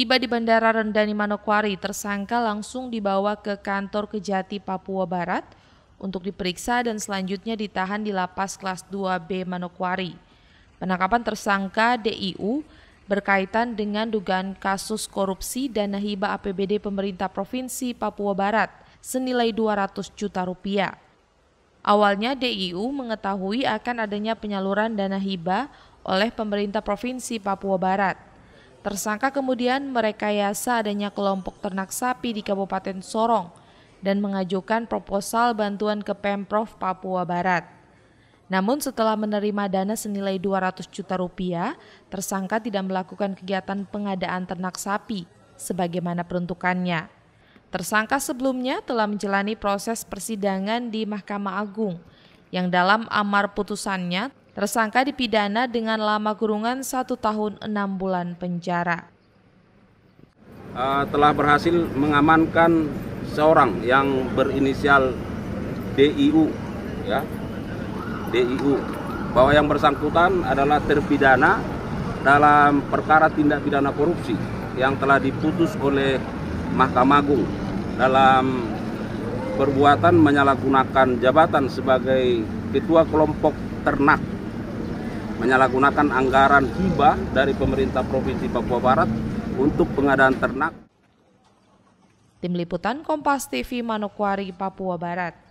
Tiba di Bandara Rendani Manokwari, tersangka langsung dibawa ke kantor Kejati Papua Barat untuk diperiksa dan selanjutnya ditahan di lapas kelas 2B Manokwari. Penangkapan tersangka DIU berkaitan dengan dugaan kasus korupsi dana hibah APBD pemerintah Provinsi Papua Barat senilai 200 juta rupiah. Awalnya DIU mengetahui akan adanya penyaluran dana hibah oleh pemerintah Provinsi Papua Barat. Tersangka kemudian merekayasa adanya kelompok ternak sapi di Kabupaten Sorong dan mengajukan proposal bantuan ke Pemprov Papua Barat. Namun setelah menerima dana senilai 200 juta rupiah, tersangka tidak melakukan kegiatan pengadaan ternak sapi sebagaimana peruntukannya. Tersangka sebelumnya telah menjalani proses persidangan di Mahkamah Agung yang dalam amar putusannya Tersangka dipidana dengan lama kurungan satu tahun enam bulan penjara. Uh, telah berhasil mengamankan seorang yang berinisial DIU, ya, DIU, bahwa yang bersangkutan adalah terpidana dalam perkara tindak pidana korupsi yang telah diputus oleh Mahkamah Agung dalam perbuatan menyalahgunakan jabatan sebagai ketua kelompok ternak menyalahgunakan anggaran hibah dari pemerintah Provinsi Papua Barat untuk pengadaan ternak. Tim Liputan Kompas TV Manokwari, Papua Barat.